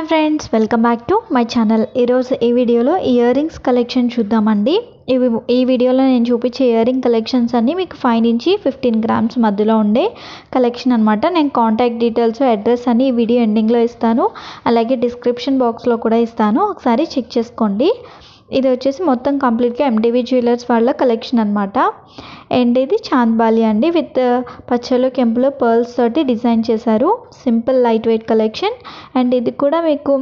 hi friends welcome back to my channel ఈరోజు ఈ వీడియోలో ఇయర్ రింగ్స్ కలెక్షన్ చూద్దామండి ఇవి ఈ వీడియోలో నేను చూపించే ఇయర్ రింగ్ కలెక్షన్స్ అన్నీ మీకు ఫైవ్ నుంచి ఫిఫ్టీన్ గ్రామ్స్ మధ్యలో ఉండే కలెక్షన్ అనమాట నేను కాంటాక్ట్ డీటెయిల్స్ అడ్రస్ అన్నీ ఈ వీడియో ఎండింగ్లో ఇస్తాను అలాగే డిస్క్రిప్షన్ బాక్స్లో కూడా ఇస్తాను ఒకసారి చెక్ చేసుకోండి ఇది వచ్చేసి మొత్తం కంప్లీట్గా ఎండీవీ జ్యువెలర్స్ వాళ్ళ కలెక్షన్ అనమాట అండ్ ఇది చాందబాలి అండి విత్ uh, పచ్చలు కెంపులో పర్ల్స్ తోటి డిజైన్ చేశారు simple light weight collection and ఇది కూడా మీకు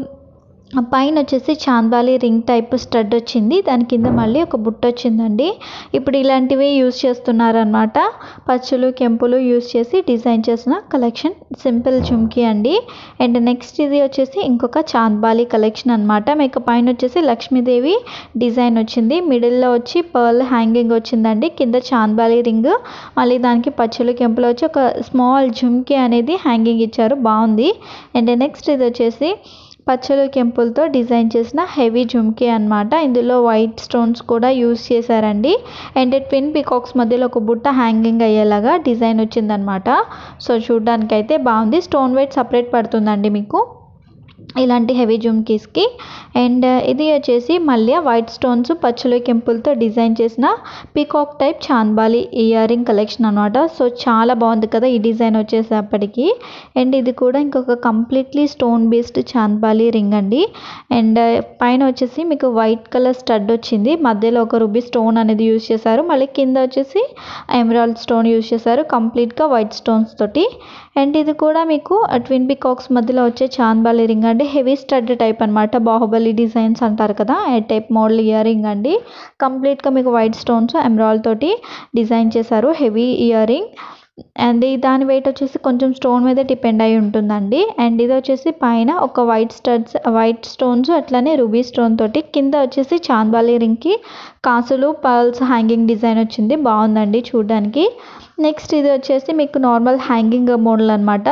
పైన వచ్చేసి చాందాలి రింగ్ టైప్ స్టడ్ వచ్చింది దాని కింద మళ్ళీ ఒక బుట్ట వచ్చిందండి ఇప్పుడు ఇలాంటివి యూజ్ చేస్తున్నారనమాట పచ్చులు కెంపులు యూస్ చేసి డిజైన్ చేసిన కలెక్షన్ సింపుల్ జుమ్కీ అండి అండ్ నెక్స్ట్ ఇది వచ్చేసి ఇంకొక చాంద్బాలి కలెక్షన్ అనమాట మీకు పైన వచ్చేసి లక్ష్మీదేవి డిజైన్ వచ్చింది మిడిల్లో వచ్చి పర్ల్ హ్యాంగింగ్ వచ్చిందండి కింద చాంద్బాలి రింగ్ మళ్ళీ దానికి పచ్చలు కెంపులు వచ్చి ఒక స్మాల్ జుమ్కీ అనేది హ్యాంగింగ్ ఇచ్చారు బాగుంది అండ్ నెక్స్ట్ ఇది వచ్చేసి పచ్చలు కెంపులతో డిజైన్ చేసిన హెవీ జుమ్కీ అనమాట ఇందులో వైట్ స్టోన్స్ కూడా యూస్ చేశారండి అండ్ ట్విన్ పీకాక్స్ మధ్యలో ఒక బుట్ట హ్యాంగింగ్ అయ్యేలాగా డిజైన్ వచ్చిందనమాట సో చూడ్డానికైతే బాగుంది స్టోన్ వెయిట్ సపరేట్ పడుతుందండి మీకు ఇలాంటి హెవీ జుమ్కీస్కి అండ్ ఇది వచ్చేసి మళ్ళీ వైట్ స్టోన్స్ పచ్చలు కెంపుల్తో డిజైన్ చేసిన peacock type chandbali ear ring collection అనమాట సో చాలా బాగుంది కదా ఈ డిజైన్ వచ్చేసేపటికి అండ్ ఇది కూడా ఇంకొక completely stone based chandbali ring అండి అండ్ uh, పైన వచ్చేసి మీకు వైట్ కలర్ స్టడ్ వచ్చింది మధ్యలో ఒక రుబీ స్టోన్ అనేది యూజ్ చేశారు మళ్ళీ కింద వచ్చేసి ఎమరాల్డ్ స్టోన్ యూజ్ చేశారు కంప్లీట్గా వైట్ స్టోన్స్ తోటి అండ్ ఇది కూడా మీకు ట్విన్ uh, పీకాక్స్ మధ్యలో వచ్చే చాంద్బాలి రింగ్ అండి అంటే హెవీ స్టడ్ టైప్ అనమాట బాహుబలి డిజైన్స్ అంటారు కదా ఏ టైప్ మోడల్ ఇయర్ రింగ్ అండి కంప్లీట్గా మీకు వైట్ స్టోన్స్ ఎమరాల్ తోటి డిజైన్ చేశారు హెవీ ఇయర్ రింగ్ అండ్ దాని వెయిట్ వచ్చేసి కొంచెం స్టోన్ మీద డిపెండ్ అయి ఉంటుందండి అండ్ ఇది వచ్చేసి పైన ఒక వైట్ స్టడ్స్ వైట్ స్టోన్స్ అట్లనే రూబీ స్టోన్ తోటి కింద వచ్చేసి చాంద్వాలి రింగ్కి కాసులు పర్ల్స్ హ్యాంగింగ్ డిజైన్ వచ్చింది బాగుందండి చూడడానికి నెక్స్ట్ ఇది వచ్చేసి మీకు నార్మల్ హ్యాంగింగ్ మోడల్ అనమాట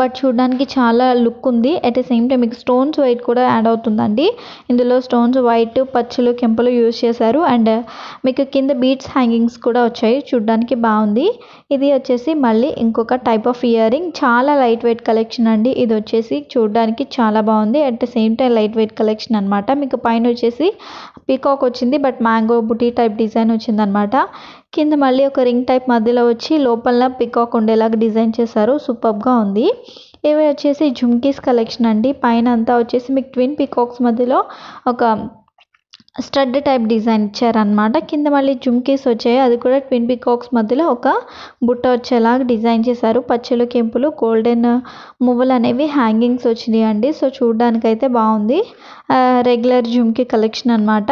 బట్ చూడడానికి చాలా లుక్ ఉంది అట్ ద సేమ్ టైం మీకు స్టోన్స్ వైట్ కూడా యాడ్ అవుతుందండి ఇందులో స్టోన్స్ వైట్ పచ్చలు కెంపులు యూజ్ చేశారు అండ్ మీకు కింద బీట్స్ హ్యాంగింగ్స్ కూడా వచ్చాయి చూడడానికి బాగుంది ఇది వచ్చేసి మళ్ళీ ఇంకొక టైప్ ఆఫ్ ఇయర్ చాలా లైట్ వెయిట్ కలెక్షన్ అండి ఇది వచ్చేసి చూడడానికి చాలా బాగుంది at the same time light weight collection అనమాట మీకు పైన వచ్చేసి పీకాక్ వచ్చింది but mango buti type design వచ్చిందనమాట కింద మళ్ళీ ఒక రింగ్ టైప్ మధ్యలో వచ్చి లోపల పికాక్ ఉండేలాగా డిజైన్ చేశారు సూపర్గా ఉంది ఇవి వచ్చేసి జుమ్కీస్ కలెక్షన్ అండి పైన అంతా వచ్చేసి మీకు ట్విన్ పికాక్స్ మధ్యలో ఒక స్టడ్ టైప్ డిజైన్ ఇచ్చారనమాట కింద మళ్ళీ జుమ్కీస్ వచ్చాయి అది కూడా ట్విన్ పికాక్స్ మధ్యలో ఒక బుట్ట వచ్చేలాగా డిజైన్ చేశారు పచ్చలు కెంపులు గోల్డెన్ మువ్వలు అనేవి హ్యాంగింగ్స్ వచ్చినాయి అండి సో చూడడానికైతే బాగుంది రెగ్యులర్ జుమ్కీ కలెక్షన్ అనమాట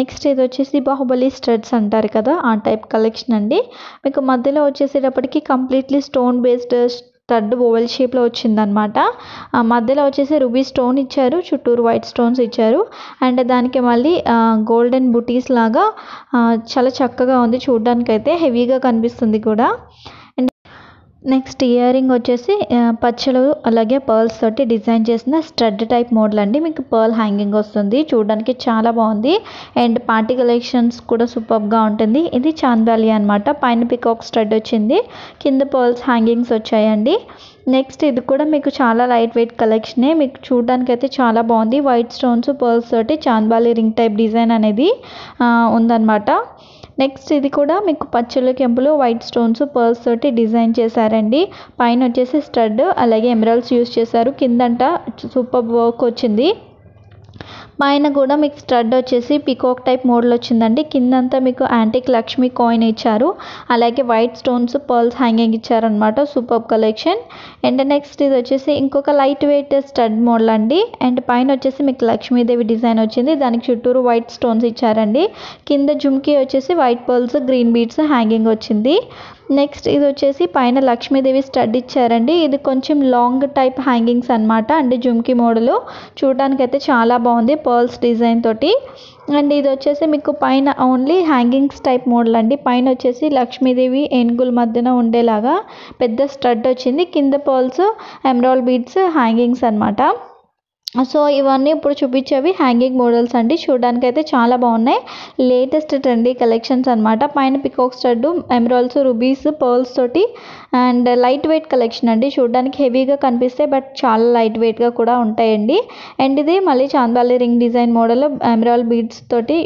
నెక్స్ట్ ఇది వచ్చేసి బాహుబలి స్టడ్స్ అంటారు కదా ఆ టైప్ కలెక్షన్ అండి మీకు మధ్యలో వచ్చేసేటప్పటికి completely stone based third oval షేప్లో వచ్చిందనమాట మధ్యలో వచ్చేసి రూబీ స్టోన్ ఇచ్చారు చుట్టూరు వైట్ స్టోన్స్ ఇచ్చారు అండ్ దానికి మళ్ళీ గోల్డెన్ బుటీస్ లాగా చాలా చక్కగా ఉంది చూడ్డానికైతే హెవీగా కనిపిస్తుంది కూడా నెక్స్ట్ ఇయర్ రింగ్ వచ్చేసి పచ్చలు అలాగే పర్ల్స్ తోటి డిజైన్ చేసిన స్ట్రెడ్ టైప్ మోడల్ అండి మీకు పర్ల్ హ్యాంగింగ్ వస్తుంది చూడడానికి చాలా బాగుంది అండ్ పార్టీ కలెక్షన్స్ కూడా సూపర్గా ఉంటుంది ఇది చాందాలి అనమాట పైన పికాక్ స్ట్రెడ్ వచ్చింది కింద పర్ల్స్ హ్యాంగింగ్స్ వచ్చాయండి నెక్స్ట్ ఇది కూడా మీకు చాలా లైట్ వెయిట్ కలెక్షనే మీకు చూడడానికి అయితే చాలా బాగుంది వైట్ స్టోన్స్ పర్ల్స్ తోటి చాందాలి రింగ్ టైప్ డిజైన్ అనేది ఉందన్నమాట నెక్స్ట్ ఇది కూడా మీకు పచ్చళ్ళు కెంపులు వైట్ స్టోన్స్ పర్ల్స్ తోటి డిజైన్ చేశారండి పైన వచ్చేసి స్టడ్ అలాగే ఎమరాల్డ్స్ యూస్ చేశారు కిందంట సూపర్ వర్క్ వచ్చింది పైన కూడా మీకు స్ట్రడ్ వచ్చేసి పికాక్ టైప్ మోడల్ వచ్చిందండి కిందంతా మీకు యాంటిక్ లక్ష్మి కాయిన్ ఇచ్చారు అలాగే వైట్ స్టోన్స్ పర్ల్స్ హ్యాంగింగ్ ఇచ్చారనమాట సూపర్ కలెక్షన్ అండ్ నెక్స్ట్ ఇది వచ్చేసి ఇంకొక లైట్ వెయిట్ స్టడ్ మోడల్ అండి అండ్ పైన వచ్చేసి మీకు లక్ష్మీదేవి డిజైన్ వచ్చింది దానికి చుట్టూరు వైట్ స్టోన్స్ ఇచ్చారండి కింద జుమ్కి వచ్చేసి white pearls green beads hanging వచ్చింది నెక్స్ట్ ఇది వచ్చేసి పైన లక్ష్మీదేవి స్టడ్ ఇచ్చారండి ఇది కొంచెం లాంగ్ టైప్ హ్యాంగింగ్స్ అనమాట అంటే జుమ్కి మోడలు చూడడానికైతే చాలా బాగుంది పర్ల్స్ డిజైన్ తోటి అండ్ ఇది వచ్చేసి మీకు పైన ఓన్లీ హ్యాంగింగ్స్ టైప్ మోడల్ అండి పైన వచ్చేసి లక్ష్మీదేవి ఏనుగుల మధ్యన ఉండేలాగా పెద్ద స్టడ్ వచ్చింది కింద పర్ల్స్ ఎమరాల్ బీడ్స్ హ్యాంగింగ్స్ అనమాట సో ఇవన్నీ ఇప్పుడు చూపించేవి హ్యాంగింగ్ మోడల్స్ అండి చూడడానికి అయితే చాలా బాగున్నాయి లేటెస్ట్ ట్రెండీ కలెక్షన్స్ అనమాట పైన peacock stud emeralds rubies pearls తోటి అండ్ లైట్ వెయిట్ కలెక్షన్ అండి చూడడానికి హెవీగా కనిపిస్తాయి బట్ చాలా లైట్ వెయిట్గా కూడా ఉంటాయండి అండ్ ఇది మళ్ళీ chandbali ring design model emerald beads తోటి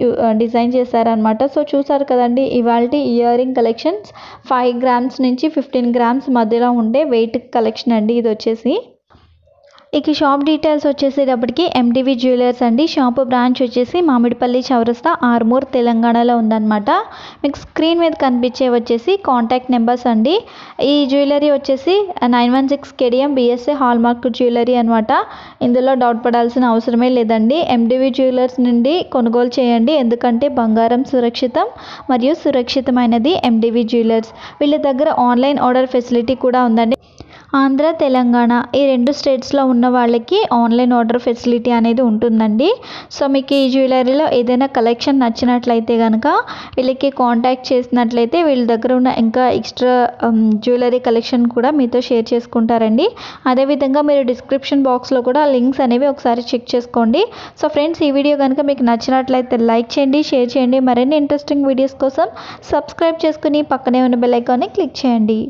డిజైన్ uh, చేశారనమాట సో చూసారు కదండి ఇవాళ ear ring collections five grams నుంచి ఫిఫ్టీన్ గ్రామ్స్ మధ్యలో ఉండే వెయిట్ కలెక్షన్ అండి ఇది వచ్చేసి ఇక షాప్ డీటెయిల్స్ వచ్చేసేటప్పటికి ఎండివి జ్యువెలర్స్ అండి షాప్ బ్రాంచ్ వచ్చేసి మామిడిపల్లి చౌరస్తా ఆర్మూర్ తెలంగాణలో ఉందన్నమాట మీకు స్క్రీన్ మీద కనిపించే వచ్చేసి కాంటాక్ట్ నెంబర్స్ అండి ఈ జ్యువెలరీ వచ్చేసి nine one six KDM BSA hallmark jewellery అనమాట ఇందులో డౌట్ పడాల్సిన అవసరమే లేదండి ఎండివి జ్యువెలర్స్ నుండి కొనుగోలు చేయండి ఎందుకంటే బంగారం సురక్షితం మరియు సురక్షితమైనది ఎండివి జ్యువెలర్స్ వీళ్ళ దగ్గర ఆన్లైన్ ఆర్డర్ ఫెసిలిటీ కూడా ఉందండి ఆంధ్ర తెలంగాణ ఈ రెండు స్టేట్స్లో ఉన్న వాళ్ళకి ఆన్లైన్ ఆర్డర్ ఫెసిలిటీ అనేది ఉంటుందండి సో మీకు ఈ జ్యువెలరీలో ఏదైనా కలెక్షన్ నచ్చినట్లయితే కనుక వీళ్ళకి కాంటాక్ట్ చేసినట్లయితే వీళ్ళ దగ్గర ఉన్న ఇంకా ఎక్స్ట్రా జ్యువెలరీ కలెక్షన్ కూడా మీతో షేర్ చేసుకుంటారండి అదేవిధంగా మీరు డిస్క్రిప్షన్ బాక్స్లో కూడా లింక్స్ అనేవి ఒకసారి చెక్ చేసుకోండి సో ఫ్రెండ్స్ ఈ వీడియో కనుక మీకు నచ్చినట్లయితే లైక్ చేయండి షేర్ చేయండి మరిన్ని ఇంట్రెస్టింగ్ వీడియోస్ కోసం సబ్స్క్రైబ్ చేసుకుని పక్కనే ఉన్న బెల్ ఐకాన్ని క్లిక్ చేయండి